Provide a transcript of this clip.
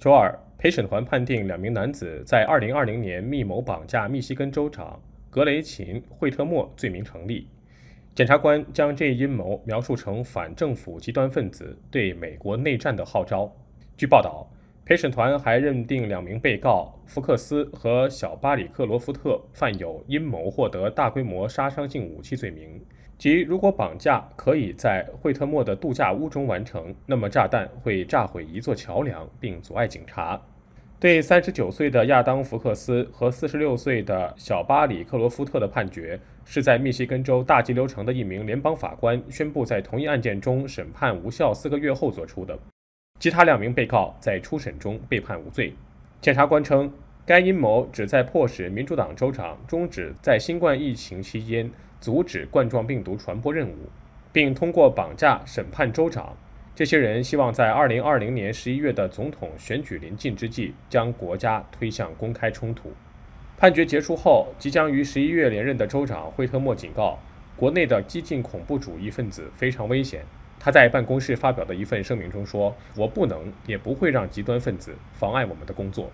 周二，陪审团判定两名男子在2020年密谋绑架密西根州长格雷琴·惠特莫罪名成立。检察官将这一阴谋描述成反政府极端分子对美国内战的号召。据报道。陪审团还认定两名被告福克斯和小巴里克罗夫特犯有阴谋获得大规模杀伤性武器罪名，即如果绑架可以在惠特莫的度假屋中完成，那么炸弹会炸毁一座桥梁并阻碍警察。对三十九岁的亚当·福克斯和四十六岁的小巴里克罗夫特的判决，是在密歇根州大急流城的一名联邦法官宣布在同一案件中审判无效四个月后作出的。其他两名被告在初审中被判无罪。检察官称，该阴谋旨在迫使民主党州长终止在新冠疫情期间阻止冠状病毒传播任务，并通过绑架审判州长。这些人希望在2020年11月的总统选举临近之际，将国家推向公开冲突。判决结束后，即将于11月连任的州长惠特默警告，国内的激进恐怖主义分子非常危险。他在办公室发表的一份声明中说：“我不能也不会让极端分子妨碍我们的工作。”